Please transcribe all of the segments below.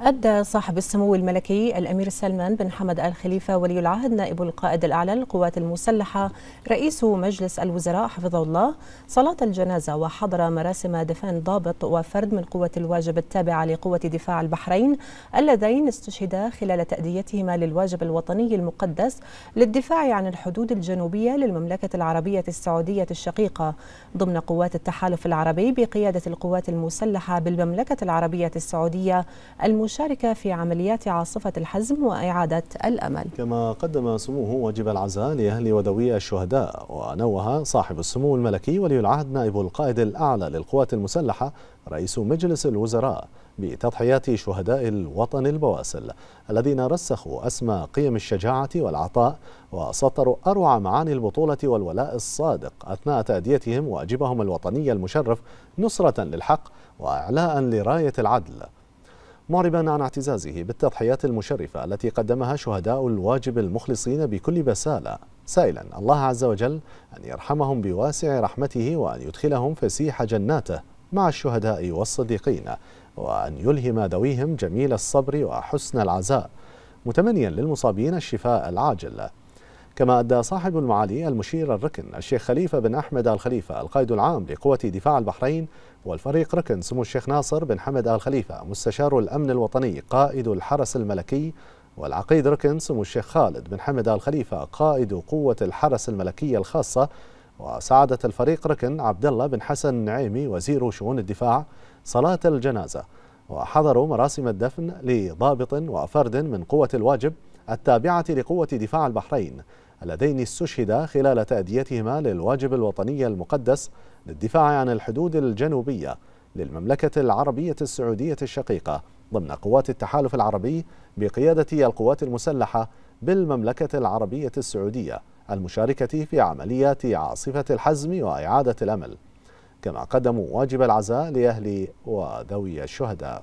أدى صاحب السمو الملكي الأمير سلمان بن حمد آل خليفة ولي العهد نائب القائد الأعلى للقوات المسلحة رئيس مجلس الوزراء حفظه الله صلاة الجنازة وحضر مراسم دفن ضابط وفرد من قوة الواجب التابعة لقوة دفاع البحرين اللذين استشهدا خلال تأديتهما للواجب الوطني المقدس للدفاع عن الحدود الجنوبية للمملكة العربية السعودية الشقيقة ضمن قوات التحالف العربي بقيادة القوات المسلحة بالمملكة العربية السعودية المسلحة المشاركة في عمليات عاصفة الحزم وإعادة الأمل كما قدم سموه واجب العزاء لأهل وذوي الشهداء ونوه صاحب السمو الملكي ولي العهد نائب القائد الأعلى للقوات المسلحة رئيس مجلس الوزراء بتضحيات شهداء الوطن البواسل الذين رسخوا أسمى قيم الشجاعة والعطاء وسطروا أروع معاني البطولة والولاء الصادق أثناء تأديتهم واجبهم الوطني المشرف نصرة للحق وإعلاء لراية العدل معربا عن اعتزازه بالتضحيات المشرفة التي قدمها شهداء الواجب المخلصين بكل بسالة سائلا الله عز وجل أن يرحمهم بواسع رحمته وأن يدخلهم فسيح جناته مع الشهداء والصديقين وأن يلهم ذويهم جميل الصبر وحسن العزاء متمنيا للمصابين الشفاء العاجل كما أدى صاحب المعالي المشير الركن الشيخ خليفة بن أحمد آل خليفة القائد العام لقوة دفاع البحرين والفريق ركن سمو الشيخ ناصر بن حمد آل خليفة مستشار الأمن الوطني قائد الحرس الملكي والعقيد ركن سمو الشيخ خالد بن حمد آل خليفة قائد قوة الحرس الملكية الخاصة وسعادة الفريق ركن عبد الله بن حسن نعيمي وزير شؤون الدفاع صلاة الجنازة وحضروا مراسم الدفن لضابط وفرد من قوة الواجب التابعة لقوة دفاع البحرين اللذين استشهدا خلال تأديتهما للواجب الوطني المقدس للدفاع عن الحدود الجنوبية للمملكة العربية السعودية الشقيقة ضمن قوات التحالف العربي بقيادة القوات المسلحة بالمملكة العربية السعودية المشاركة في عمليات عاصفة الحزم وإعادة الأمل كما قدموا واجب العزاء لأهل وذوي الشهداء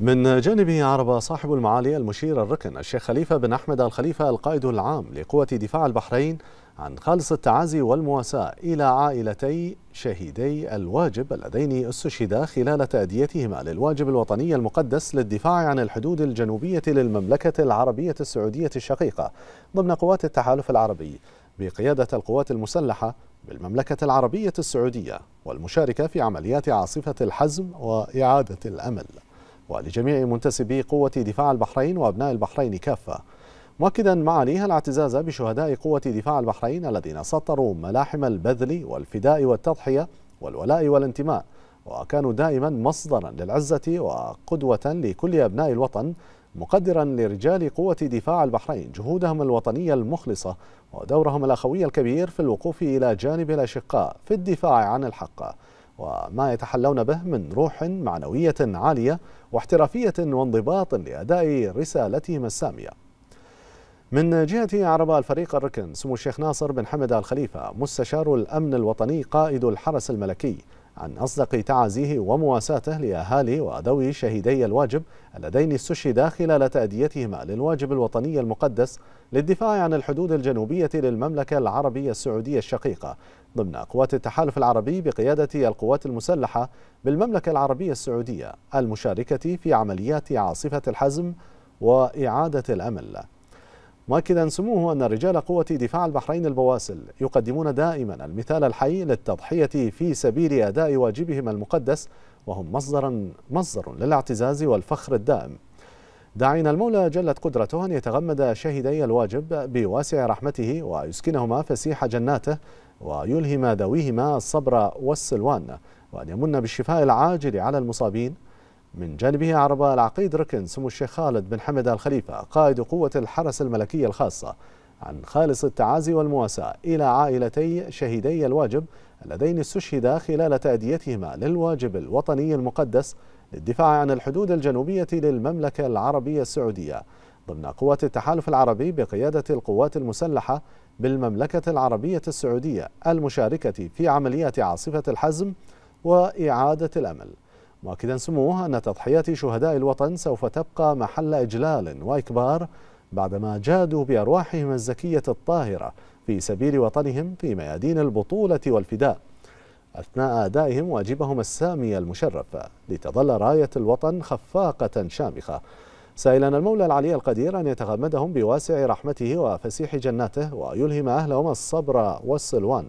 من جانبه عرب صاحب المعالي المشير الركن الشيخ خليفة بن أحمد الخليفة القائد العام لقوة دفاع البحرين عن خالص التعازي والمواساة إلى عائلتي شهيدي الواجب اللذين استشهدا خلال تأديتهما للواجب الوطني المقدس للدفاع عن الحدود الجنوبية للمملكة العربية السعودية الشقيقة ضمن قوات التحالف العربي بقيادة القوات المسلحة بالمملكة العربية السعودية والمشاركة في عمليات عاصفة الحزم وإعادة الأمل ولجميع منتسبي قوة دفاع البحرين وأبناء البحرين كافة مؤكدا معاليها الاعتزاز بشهداء قوة دفاع البحرين الذين سطروا ملاحم البذل والفداء والتضحية والولاء والانتماء وكانوا دائما مصدرا للعزة وقدوة لكل أبناء الوطن مقدرا لرجال قوة دفاع البحرين جهودهم الوطنية المخلصة ودورهم الأخوي الكبير في الوقوف إلى جانب الأشقاء في الدفاع عن الحق وما يتحلون به من روح معنوية عالية واحترافية وانضباط لأداء رسالتهم السامية من جهة عرب الفريق الركن سمو الشيخ ناصر بن حمد الخليفة مستشار الأمن الوطني قائد الحرس الملكي عن أصدق تعازيه ومواساته لأهالي وأدوي شهيدي الواجب اللذين استشهدا خلال تأديتهما للواجب الوطني المقدس للدفاع عن الحدود الجنوبية للمملكة العربية السعودية الشقيقة ضمن قوات التحالف العربي بقيادة القوات المسلحة بالمملكة العربية السعودية المشاركة في عمليات عاصفة الحزم وإعادة الأمل مؤكدا سموه أن رجال قوة دفاع البحرين البواسل يقدمون دائما المثال الحي للتضحية في سبيل أداء واجبهم المقدس وهم مصدرا مصدر للاعتزاز والفخر الدائم داعين المولى جلت قدرته أن يتغمد شهدي الواجب بواسع رحمته ويسكنهما فسيح جناته ويلهم ذويهما الصبر والسلوان وأن يمن بالشفاء العاجل على المصابين من جانبه عرب العقيد ركن سمو الشيخ خالد بن حمد الخليفة قائد قوة الحرس الملكية الخاصة عن خالص التعازي والمواساة إلى عائلتي شهيدي الواجب اللذين استشهدا خلال تأديتهما للواجب الوطني المقدس للدفاع عن الحدود الجنوبية للمملكة العربية السعودية ضمن قوات التحالف العربي بقيادة القوات المسلحة بالمملكة العربية السعودية المشاركة في عمليات عاصفة الحزم وإعادة الأمل مؤكدا سموه أن تضحيات شهداء الوطن سوف تبقى محل إجلال وإكبار بعدما جادوا بأرواحهم الزكية الطاهرة في سبيل وطنهم في ميادين البطولة والفداء أثناء أدائهم واجبهم السامي المشرف لتظل راية الوطن خفاقة شامخة سائلا المولى العلي القدير أن يتغمدهم بواسع رحمته وفسيح جناته ويلهم أهلهم الصبر والسلوان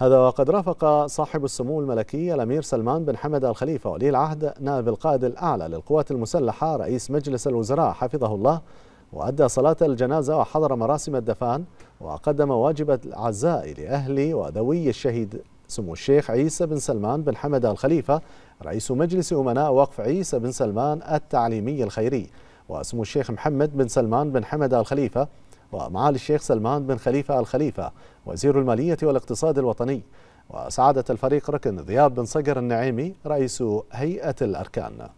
هذا وقد رافق صاحب السمو الملكي الأمير سلمان بن حمد الخليفة ولي العهد نائب القائد الأعلى للقوات المسلحة رئيس مجلس الوزراء حفظه الله وأدى صلاة الجنازة وحضر مراسم الدفان وقدم واجب العزاء لأهل وذوي الشهيد سمو الشيخ عيسى بن سلمان بن حمد الخليفة رئيس مجلس أمناء وقف عيسى بن سلمان التعليمي الخيري وسمو الشيخ محمد بن سلمان بن حمد الخليفة ومعالي الشيخ سلمان بن خليفة الخليفة وزير المالية والاقتصاد الوطني وسعادة الفريق ركن ذياب بن صقر النعيمي رئيس هيئة الأركان